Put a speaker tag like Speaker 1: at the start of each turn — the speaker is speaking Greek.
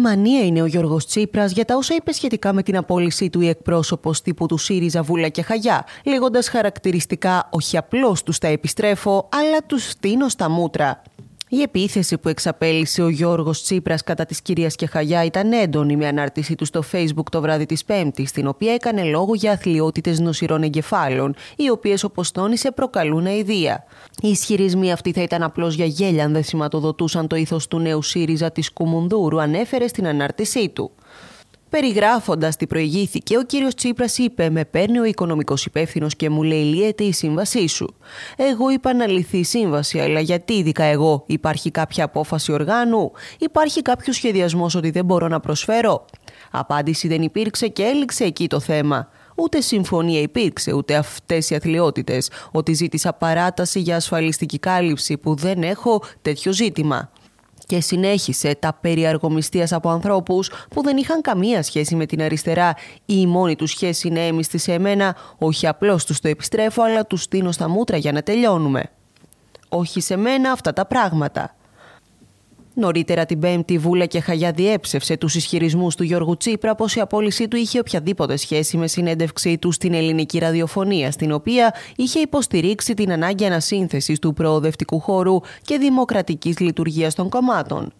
Speaker 1: μανία είναι ο Γιώργος Τσίπρας για τα όσα είπε σχετικά με την απόλυσή του η εκπρόσωπος τύπου του ΣΥΡΙΖΑ Βούλα και Χαγιά, λέγοντας χαρακτηριστικά όχι απλώς τους τα επιστρέφω, αλλά τους στείνω στα μούτρα. Η επίθεση που εξαπέλυσε ο Γιώργος Τσίπρας κατά της κυρίας Κεχαγιά ήταν έντονη με ανάρτησή του στο Facebook το βράδυ της Πέμπτης, στην οποία έκανε λόγο για αθλειότητες νοσηρών εγκεφάλων, οι οποίες, όπως τόνισε, προκαλούν αηδία. Οι ισχυρισμοί αυτοί θα ήταν απλώς για γέλια αν δεν σηματοδοτούσαν το ήθος του νέου ΣΥΡΙΖΑ της Κουμουνδούρου, ανέφερε στην ανάρτησή του. Περιγράφοντας τι προηγήθηκε, ο κύριος Τσίπρας είπε: Με παίρνει ο οικονομικός υπεύθυνος και μου λέει: Λύεται η σύμβασή σου. Εγώ είπα να λυθεί η σύμβαση, αλλά γιατί ειδικά εγώ, υπάρχει κάποια απόφαση οργάνου, υπάρχει κάποιος σχεδιασμός ότι δεν μπορώ να προσφέρω. Απάντηση δεν υπήρξε και έληξε εκεί το θέμα. Ούτε συμφωνία υπήρξε, ούτε αυτές οι αθλειότητες, ότι ζήτησα παράταση για ασφαλιστική κάλυψη που δεν έχω τέτοιο ζήτημα και συνέχισε τα περί από ανθρώπους που δεν είχαν καμία σχέση με την αριστερά ή η μόνη τους σχέση είναι έμιστης σε εμένα, όχι απλώς τους το επιστρέφω αλλά τους στείνω στα μούτρα για να τελειώνουμε. Όχι σε μένα αυτά τα πράγματα. Νωρίτερα την Πέμπτη, Βούλα και Χαγιά διέψευσε τους ισχυρισμούς του Γιώργου Τσίπρα πως η απόλυσή του είχε οποιαδήποτε σχέση με συνέντευξή του στην ελληνική ραδιοφωνία, στην οποία είχε υποστηρίξει την ανάγκη ανασύνθεσης του προοδευτικού χώρου και δημοκρατικής λειτουργίας των κομμάτων.